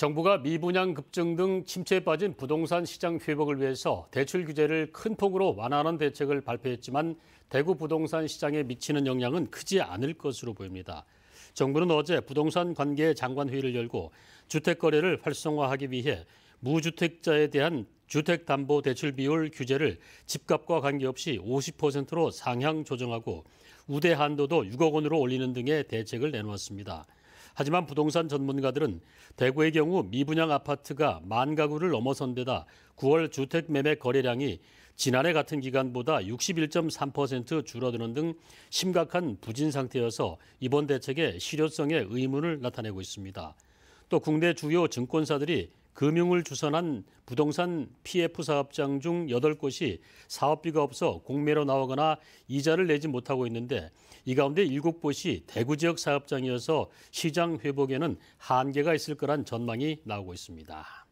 정부가 미분양 급증 등 침체에 빠진 부동산 시장 회복을 위해서 대출 규제를 큰 폭으로 완화하는 대책을 발표했지만 대구 부동산 시장에 미치는 영향은 크지 않을 것으로 보입니다. 정부는 어제 부동산 관계 장관 회의를 열고 주택 거래를 활성화하기 위해 무주택자에 대한 주택담보대출 비율 규제를 집값과 관계없이 50%로 상향 조정하고 우대 한도도 6억 원으로 올리는 등의 대책을 내놓았습니다. 하지만 부동산 전문가들은 대구의 경우 미분양 아파트가 만 가구를 넘어선 데다 9월 주택 매매 거래량이 지난해 같은 기간보다 61.3% 줄어드는 등 심각한 부진 상태여서 이번 대책의 실효성에 의문을 나타내고 있습니다. 또 국내 주요 증권사들이 금융을 주선한 부동산 PF 사업장 중 8곳이 사업비가 없어 공매로 나오거나 이자를 내지 못하고 있는데 이 가운데 7곳이 대구 지역 사업장이어서 시장 회복에는 한계가 있을 거란 전망이 나오고 있습니다.